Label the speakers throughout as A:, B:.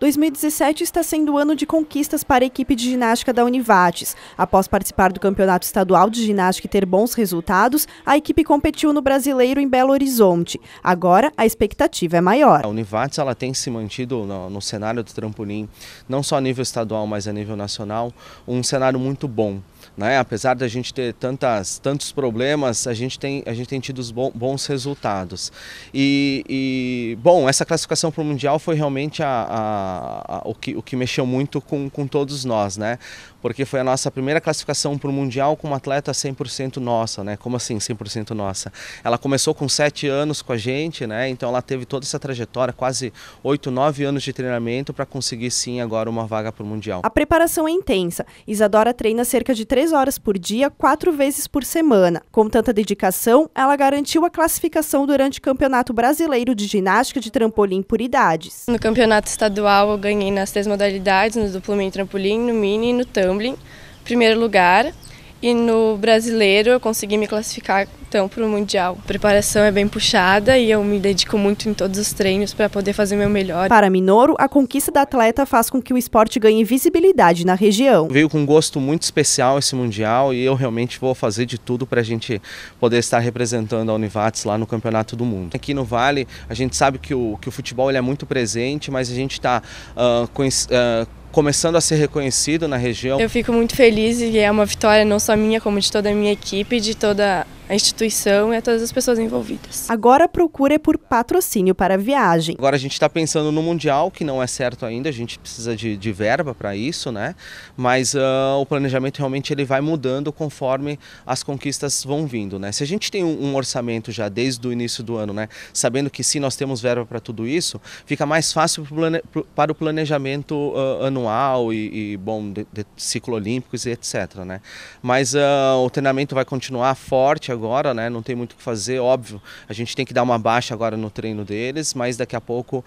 A: 2017 está sendo o ano de conquistas para a equipe de ginástica da Univates. Após participar do Campeonato Estadual de Ginástica e ter bons resultados, a equipe competiu no Brasileiro
B: em Belo Horizonte. Agora, a expectativa é maior. A Univates ela tem se mantido no, no cenário do trampolim, não só a nível estadual, mas a nível nacional, um cenário muito bom. Né? Apesar da gente ter tantas, tantos problemas, a gente tem, a gente tem tido bons resultados. E, e bom, essa classificação para o Mundial foi realmente a, a, a, o, que, o que mexeu muito com, com todos nós, né? Porque foi a nossa primeira classificação para o Mundial com uma atleta 100% nossa, né? Como assim 100% nossa? Ela começou com 7 anos com a gente, né? Então ela teve toda essa trajetória, quase 8, 9 anos de treinamento para conseguir sim agora uma vaga para o Mundial. A
A: preparação é intensa. Isadora treina cerca de três horas por dia, quatro vezes por semana. Com tanta dedicação, ela garantiu a classificação durante o Campeonato Brasileiro de Ginástica de Trampolim por Idades. No campeonato
C: estadual, eu ganhei nas três modalidades: no duplo mini trampolim, no mini e no tumbling. Primeiro lugar. E no brasileiro eu consegui me classificar então para o mundial. A preparação é bem puxada e eu me dedico muito em todos os treinos para poder fazer o meu melhor. Para
A: Minoro, a conquista da atleta faz com que o esporte ganhe visibilidade na região.
B: Veio com um gosto muito especial esse mundial e eu realmente vou fazer de tudo para a gente poder estar representando a Univates lá no Campeonato do Mundo. Aqui no Vale a gente sabe que o, que o futebol ele é muito presente, mas a gente está uh, ah, ah, começando a ser reconhecido na região. Eu
C: fico muito feliz e é uma vitória não só minha, como de toda a minha equipe, de toda a instituição e a todas as pessoas
A: envolvidas. Agora a procura é por patrocínio para viagem.
B: Agora a gente está pensando no Mundial, que não é certo ainda, a gente precisa de, de verba para isso, né? Mas uh, o planejamento realmente ele vai mudando conforme as conquistas vão vindo, né? Se a gente tem um, um orçamento já desde o início do ano, né? Sabendo que se nós temos verba para tudo isso, fica mais fácil para o planejamento uh, anual e, e bom, de, de ciclo olímpicos e etc, né? Mas uh, o treinamento vai continuar forte, agora, né? Não tem muito o que fazer, óbvio. A gente tem que dar uma baixa agora no treino deles, mas daqui a pouco,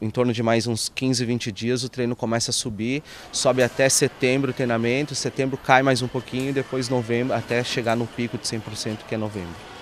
B: em torno de mais uns 15, 20 dias, o treino começa a subir, sobe até setembro o treinamento, setembro cai mais um pouquinho, depois novembro, até chegar no pico de 100% que é novembro.